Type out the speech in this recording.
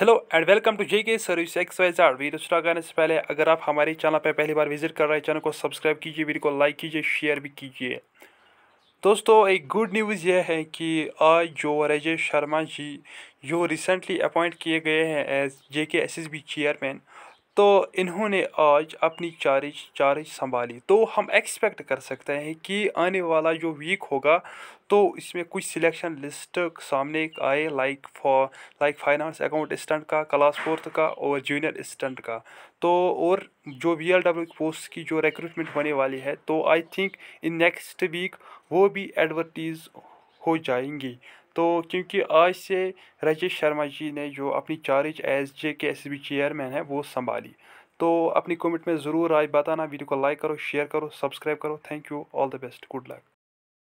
hello and welcome to J K service एक्सवाइजार video start करने से पहले अगर आप हमारे चैनल पर पहली बार विजिट कर रहे हैं चैनल को सब्सक्राइब कीजिए वीडियो को लाइक कीजिए शेयर भी कीजिए दोस्तों एक गुड न्यूज़ यह है कि आज जो रजय शर्मा जी जो रिसेंटली अपॉइंट किए गए हैं एज जे के एस एस बी चेयरमैन तो इन्होंने आज अपनी चार्ज चार्ज संभाली तो हम एक्सपेक्ट कर सकते हैं कि आने वाला जो वीक होगा तो इसमें कुछ सिलेक्शन लिस्ट सामने आए like for like finance account assistant का क्लास फोर्थ का और जूनियर स्टंट का तो और जो वी एल डब्ल्यू पोस्ट की जो रिक्रूटमेंट होने वाली है तो I think in next week वो भी एडवर्टीज़ हो जाएंगी तो क्योंकि आज से राजेश शर्मा जी ने जो अपनी चार्ज एज जे के एस बी चेयरमैन है वो संभाली तो अपनी कमेंट में ज़रूर आज बताना वीडियो को लाइक करो शेयर करो सब्सक्राइब करो thank you all the best good luck